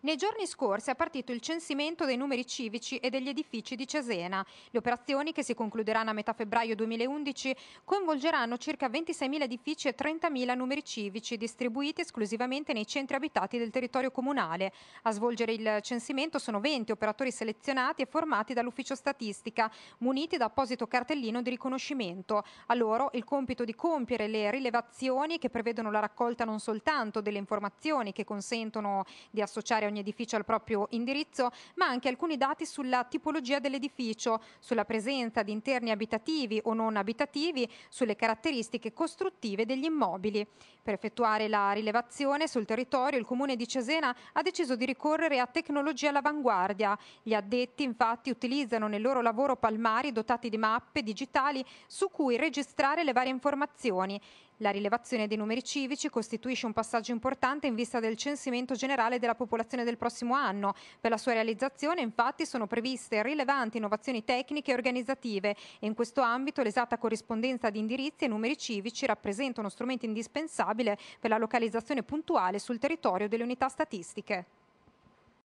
Nei giorni scorsi è partito il censimento dei numeri civici e degli edifici di Cesena. Le operazioni, che si concluderanno a metà febbraio 2011, coinvolgeranno circa 26.000 edifici e 30.000 numeri civici distribuiti esclusivamente nei centri abitati del territorio comunale. A svolgere il censimento sono 20 operatori selezionati e formati dall'ufficio statistica, muniti da apposito cartellino di riconoscimento. A loro il compito di compiere le rilevazioni che prevedono la raccolta non soltanto delle informazioni che consentono di associare ogni edificio al proprio indirizzo, ma anche alcuni dati sulla tipologia dell'edificio, sulla presenza di interni abitativi o non abitativi, sulle caratteristiche costruttive degli immobili. Per effettuare la rilevazione sul territorio, il Comune di Cesena ha deciso di ricorrere a tecnologie all'avanguardia. Gli addetti infatti utilizzano nel loro lavoro palmari dotati di mappe digitali su cui registrare le varie informazioni. La rilevazione dei numeri civici costituisce un passaggio importante in vista del censimento generale della popolazione del prossimo anno. Per la sua realizzazione infatti sono previste rilevanti innovazioni tecniche e organizzative e in questo ambito l'esatta corrispondenza di indirizzi e numeri civici rappresenta uno strumento indispensabile per la localizzazione puntuale sul territorio delle unità statistiche.